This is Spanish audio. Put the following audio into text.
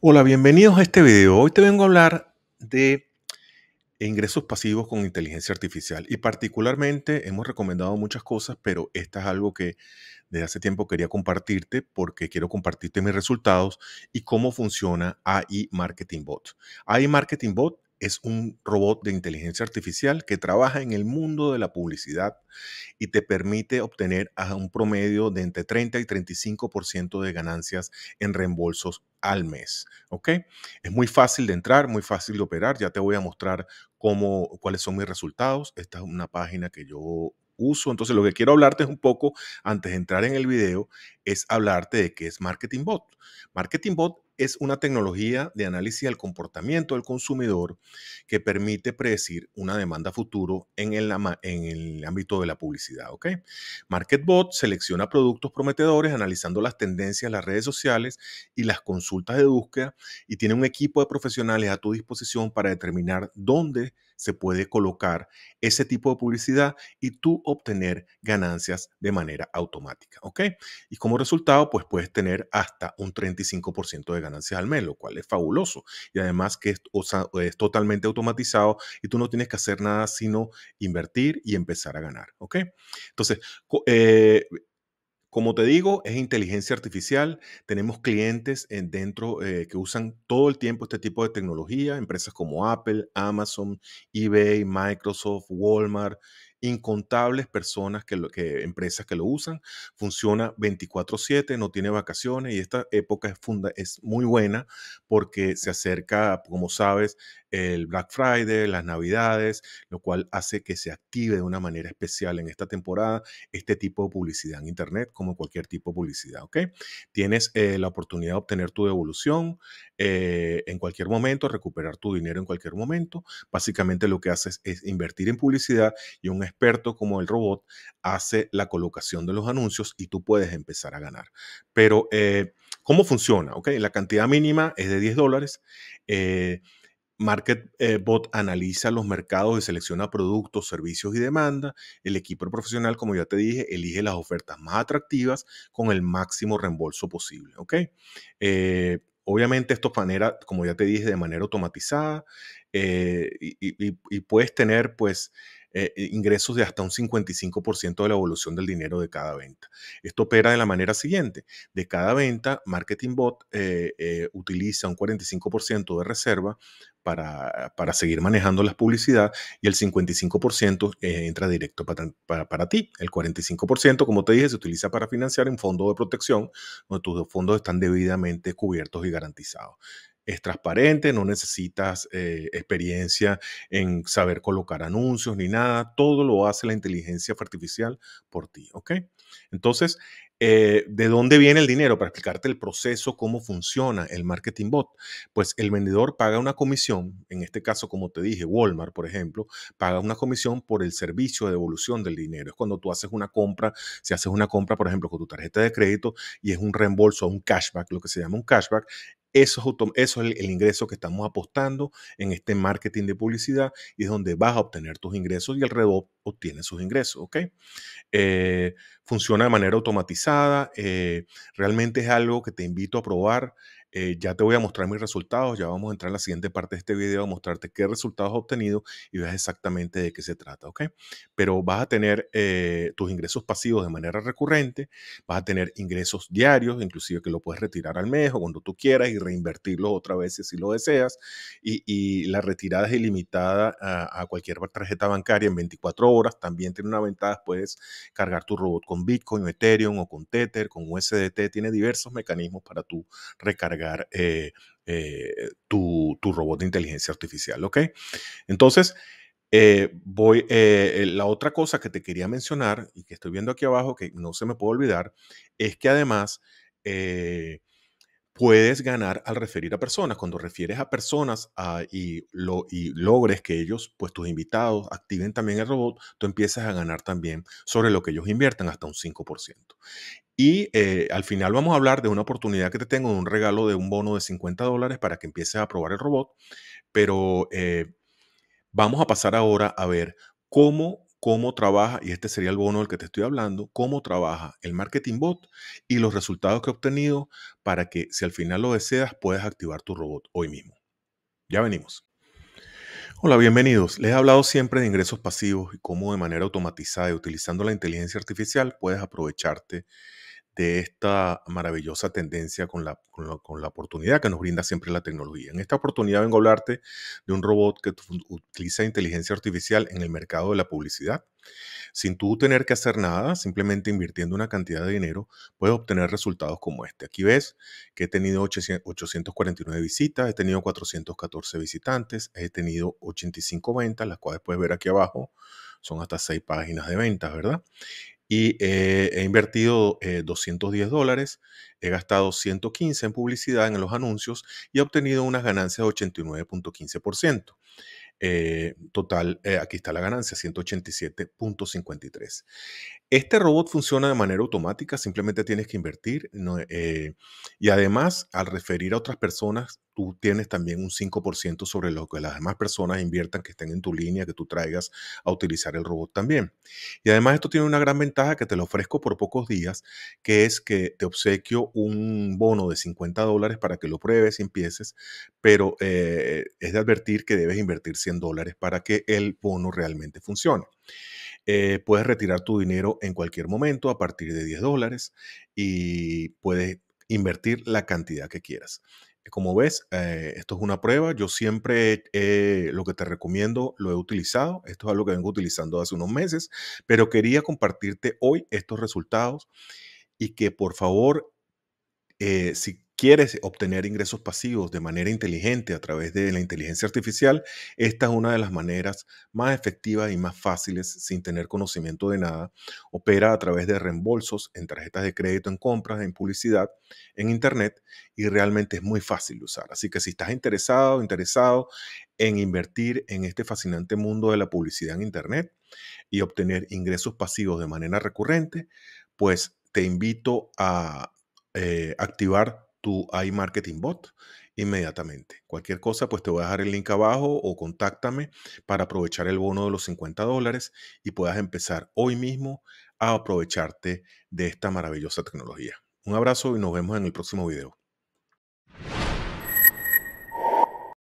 Hola, bienvenidos a este video. Hoy te vengo a hablar de ingresos pasivos con inteligencia artificial y particularmente hemos recomendado muchas cosas, pero esta es algo que desde hace tiempo quería compartirte porque quiero compartirte mis resultados y cómo funciona AI Marketing Bot. AI Marketing Bot es un robot de inteligencia artificial que trabaja en el mundo de la publicidad y te permite obtener a un promedio de entre 30 y 35% de ganancias en reembolsos al mes. ¿Ok? Es muy fácil de entrar, muy fácil de operar. Ya te voy a mostrar cómo, cuáles son mis resultados. Esta es una página que yo uso. Entonces, lo que quiero hablarte es un poco, antes de entrar en el video, es hablarte de qué es Marketing Bot. Marketing Bot es una tecnología de análisis del comportamiento del consumidor que permite predecir una demanda futuro en el, ámbito de la publicidad. MarketBot selecciona productos prometedores analizando las tendencias, las redes sociales y las consultas de búsqueda y tiene un equipo de profesionales a tu disposición para determinar dónde se puede colocar ese tipo de publicidad y tú obtener ganancias de manera automática, ¿ok? Y como resultado, pues puedes tener hasta un 35% de ganancias al mes, lo cual es fabuloso. Y además que es, es totalmente automatizado y tú no tienes que hacer nada sino invertir y empezar a ganar, ¿ok? Entonces, eh, como te digo, es inteligencia artificial. Tenemos clientes en dentro eh, que usan todo el tiempo este tipo de tecnología, empresas como Apple, Amazon, eBay, Microsoft, Walmart, incontables personas que, lo, que empresas que lo usan. Funciona 24/7, no tiene vacaciones y esta época es muy buena porque se acerca, como sabes, el Black Friday, las Navidades, lo cual hace que se active de una manera especial en esta temporada este tipo de publicidad en Internet, como cualquier tipo de publicidad, ¿ok? Tienes eh, la oportunidad de obtener tu devolución eh, en cualquier momento, recuperar tu dinero en cualquier momento. Básicamente lo que haces es invertir en publicidad y un experto como el robot hace la colocación de los anuncios y tú puedes empezar a ganar. Pero, eh, ¿cómo funciona? ¿Ok? La cantidad mínima es de 10 dólares. Eh, MarketBot eh, analiza los mercados y selecciona productos, servicios y demanda. El equipo profesional, como ya te dije, elige las ofertas más atractivas con el máximo reembolso posible. ¿ok? Eh, obviamente esto manera, como ya te dije, de manera automatizada eh, y, puedes tener pues eh, eh, ingresos de hasta un 55% de la evolución del dinero de cada venta. Esto opera de la manera siguiente. De cada venta, Marketing Bot eh, utiliza un 45% de reserva para, seguir manejando las publicidad y el 55% entra directo para, ti. El 45%, como te dije, se utiliza para financiar un fondo de protección, donde tus fondos están debidamente cubiertos y garantizados es transparente, no necesitas eh, experiencia en saber colocar anuncios ni nada, todo lo hace la inteligencia artificial por ti, ¿ok? Entonces, eh, ¿de dónde viene el dinero? Para explicarte el proceso, cómo funciona el marketing bot. Pues el vendedor paga una comisión, en este caso, como te dije, Walmart, por ejemplo, paga una comisión por el servicio de devolución del dinero. Es cuando tú haces una compra, si haces una compra, por ejemplo, con tu tarjeta de crédito y es un reembolso, un cashback, lo que se llama un cashback, eso es, el, ingreso que estamos apostando en este marketing de publicidad y es donde vas a obtener tus ingresos y alrededor obtienes obtiene sus ingresos, ¿ok? Eh, funciona de manera automatizada, eh, realmente es algo que te invito a probar, eh, ya te voy a mostrar mis resultados, ya vamos a entrar en la siguiente parte de este video a mostrarte qué resultados he obtenido y veas exactamente de qué se trata, ¿ok? Pero vas a tener eh, tus ingresos pasivos de manera recurrente, vas a tener ingresos diarios, inclusive que lo puedes retirar al mes o cuando tú quieras y reinvertirlos otra vez si lo deseas, y, la retirada es ilimitada a, cualquier tarjeta bancaria en 24 horas, también tiene una ventaja, puedes cargar tu robot con Bitcoin o Ethereum o con Tether, con USDT, tiene diversos mecanismos para tu recarga eh, eh, tu, robot de inteligencia artificial, ¿ok? Entonces, eh, voy, la otra cosa que te quería mencionar y que estoy viendo aquí abajo, que no se me puede olvidar, es que además puedes ganar al referir a personas. Cuando refieres a personas ah, y, lo, y, logres que ellos, pues tus invitados, activen también el robot, tú empiezas a ganar también sobre lo que ellos inviertan hasta un 5%. Y eh, al final vamos a hablar de una oportunidad que te tengo, de un regalo de un bono de 50 dólares para que empieces a probar el robot. Pero eh, vamos a pasar ahora a ver cómo, cómo trabaja, y este sería el bono del que te estoy hablando, cómo trabaja el marketing bot y los resultados que he obtenido para que si al final lo deseas puedas activar tu robot hoy mismo. Ya venimos. Hola, bienvenidos. Les he hablado siempre de ingresos pasivos y cómo de manera automatizada y utilizando la inteligencia artificial puedes aprovecharte de esta maravillosa tendencia con la, con, la, oportunidad que nos brinda siempre la tecnología. En esta oportunidad vengo a hablarte de un robot que utiliza inteligencia artificial en el mercado de la publicidad. Sin tú tener que hacer nada, simplemente invirtiendo una cantidad de dinero, puedes obtener resultados como este. Aquí ves que he tenido 849 visitas, he tenido 414 visitantes, he tenido 85 ventas, las cuales puedes ver aquí abajo son hasta seis páginas de ventas, ¿verdad? y eh, he invertido 210 eh, dólares, he gastado 115 en publicidad en los anuncios y he obtenido unas ganancias de 89.15%. Eh, total, aquí está la ganancia, 187.53. Este robot funciona de manera automática, simplemente tienes que invertir y además al referir a otras personas tú tienes también un 5% sobre lo que las demás personas inviertan que estén en tu línea, que tú traigas a utilizar el robot también. Y además esto tiene una gran ventaja que te lo ofrezco por pocos días, que es que te obsequio un bono de 50 dólares para que lo pruebes y empieces, pero eh, es de advertir que debes invertir 100 dólares para que el bono realmente funcione. Eh, puedes retirar tu dinero en cualquier momento a partir de 10 dólares y puedes invertir la cantidad que quieras como ves, eh, esto es una prueba. Yo siempre eh, lo que te recomiendo lo he utilizado. Esto es algo que vengo utilizando hace unos meses, pero quería compartirte hoy estos resultados y que por favor, eh, si quieres obtener ingresos pasivos de manera inteligente a través de la inteligencia artificial, esta es una de las maneras más efectivas y más fáciles sin tener conocimiento de nada. Opera a través de reembolsos en tarjetas de crédito, en compras, en publicidad, en internet y realmente es muy fácil de usar. Así que si estás interesado, interesado en invertir en este fascinante mundo de la publicidad en internet y obtener ingresos pasivos de manera recurrente, pues te invito a eh, activar tu iMarketingBot Bot inmediatamente. Cualquier cosa, pues te voy a dejar el link abajo o contáctame para aprovechar el bono de los 50 dólares y puedas empezar hoy mismo a aprovecharte de esta maravillosa tecnología. Un abrazo y nos vemos en el próximo video.